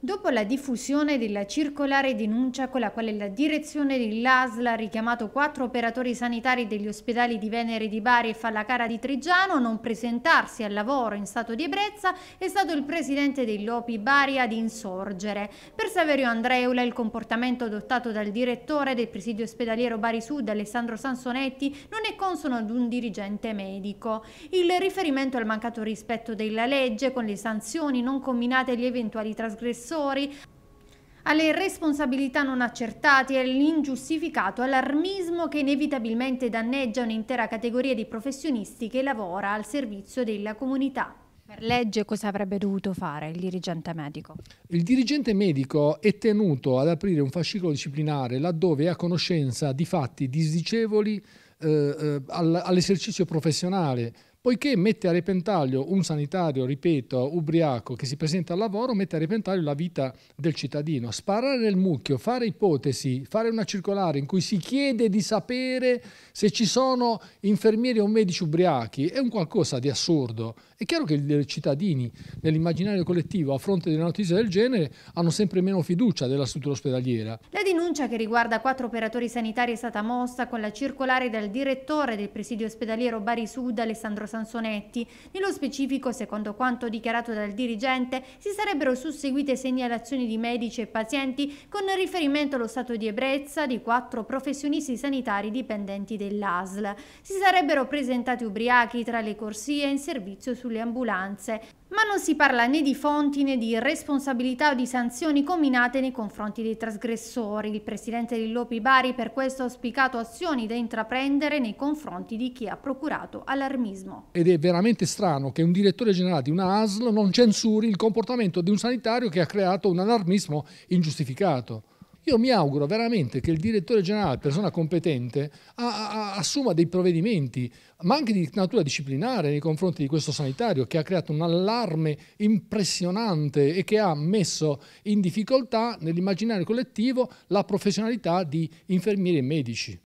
Dopo la diffusione della circolare denuncia con la quale la direzione dell'ASL ha richiamato quattro operatori sanitari degli ospedali di Venere di Bari e Fallacara di Trigiano non presentarsi al lavoro in stato di ebbrezza, è stato il presidente dell'OPI Bari ad insorgere. Per Saverio Andreula il comportamento adottato dal direttore del presidio ospedaliero Bari Sud, Alessandro Sansonetti, non è consono ad un dirigente medico. Il riferimento al mancato rispetto della legge con le sanzioni non combinate agli eventuali trasgressioni professori, alle responsabilità non accertate e all'ingiustificato allarmismo che inevitabilmente danneggia un'intera categoria di professionisti che lavora al servizio della comunità. Per legge cosa avrebbe dovuto fare il dirigente medico? Il dirigente medico è tenuto ad aprire un fascicolo disciplinare laddove è a conoscenza di fatti disdicevoli eh, eh all'esercizio professionale poiché mette a repentaglio un sanitario, ripeto, ubriaco che si presenta al lavoro, mette a repentaglio la vita del cittadino. Sparare nel mucchio, fare ipotesi, fare una circolare in cui si chiede di sapere se ci sono infermieri o medici ubriachi è un qualcosa di assurdo. È chiaro che i cittadini nell'immaginario collettivo a fronte di una notizia del genere hanno sempre meno fiducia della struttura ospedaliera. La denuncia che riguarda quattro operatori sanitari è stata mossa con la circolare del direttore del presidio ospedaliero Bari Sud, Alessandro Santoro Sansonetti. Nello specifico, secondo quanto dichiarato dal dirigente, si sarebbero susseguite segnalazioni di medici e pazienti con riferimento allo stato di ebbrezza di quattro professionisti sanitari dipendenti dell'ASL. Si sarebbero presentati ubriachi tra le corsie in servizio sulle ambulanze. Ma non si parla né di fonti né di responsabilità o di sanzioni combinate nei confronti dei trasgressori. Il presidente Lillopi Bari per questo ha auspicato azioni da intraprendere nei confronti di chi ha procurato allarmismo. Ed è veramente strano che un direttore generale di una ASL non censuri il comportamento di un sanitario che ha creato un allarmismo ingiustificato. Io mi auguro veramente che il direttore generale, persona competente, a, a, assuma dei provvedimenti, ma anche di natura disciplinare nei confronti di questo sanitario che ha creato un allarme impressionante e che ha messo in difficoltà nell'immaginario collettivo la professionalità di infermieri e medici.